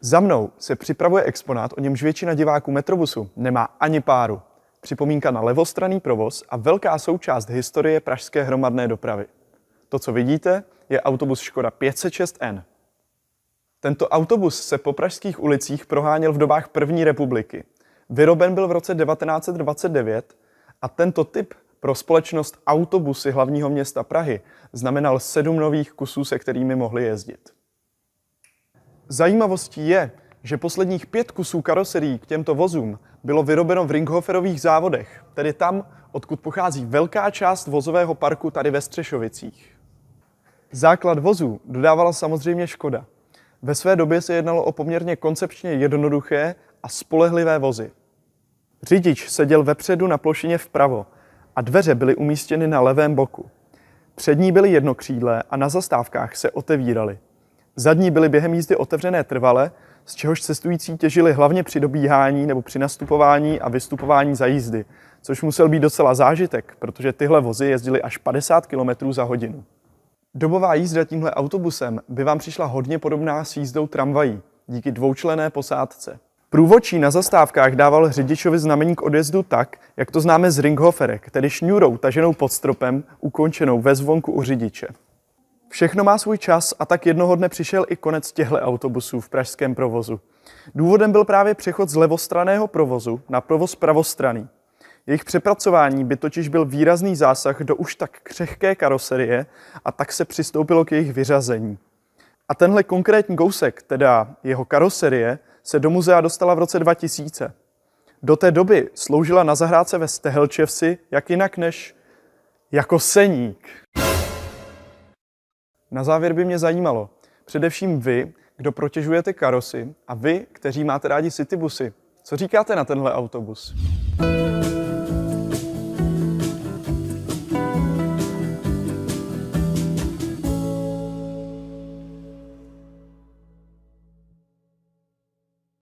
Za mnou se připravuje exponát, o němž většina diváků Metrobusu nemá ani páru. Připomínka na levostraný provoz a velká součást historie pražské hromadné dopravy. To, co vidíte, je autobus Škoda 506N. Tento autobus se po pražských ulicích proháněl v dobách první republiky. Vyroben byl v roce 1929 a tento typ pro společnost autobusy hlavního města Prahy znamenal sedm nových kusů, se kterými mohli jezdit. Zajímavostí je, že posledních pět kusů karoserií k těmto vozům bylo vyrobeno v Ringhoferových závodech, tedy tam, odkud pochází velká část vozového parku tady ve Střešovicích. Základ vozů dodávala samozřejmě Škoda. Ve své době se jednalo o poměrně koncepčně jednoduché a spolehlivé vozy. Řidič seděl vepředu na plošině vpravo a dveře byly umístěny na levém boku. Přední byly jednokřídlé a na zastávkách se otevíraly. Zadní byly během jízdy otevřené trvale, z čehož cestující těžili hlavně při dobíhání nebo při nastupování a vystupování za jízdy, což musel být docela zážitek, protože tyhle vozy jezdily až 50 km za hodinu. Dobová jízda tímhle autobusem by vám přišla hodně podobná s jízdou tramvají, díky dvoučlené posádce. Průvočí na zastávkách dával řidičovi znamení k odjezdu tak, jak to známe z Ringhoferek, tedy šňůrou taženou pod stropem, ukončenou ve zvonku u řidiče. Všechno má svůj čas a tak jednoho dne přišel i konec těchto autobusů v pražském provozu. Důvodem byl právě přechod z levostraného provozu na provoz pravostraný. Jejich přepracování by totiž byl výrazný zásah do už tak křehké karoserie a tak se přistoupilo k jejich vyřazení. A tenhle konkrétní kousek, teda jeho karoserie, se do muzea dostala v roce 2000. Do té doby sloužila na zahrádce ve Stehelčevsi jak jinak než jako seník. Na závěr by mě zajímalo, především vy, kdo protěžujete karosy a vy, kteří máte rádi citybusy. Co říkáte na tenhle autobus?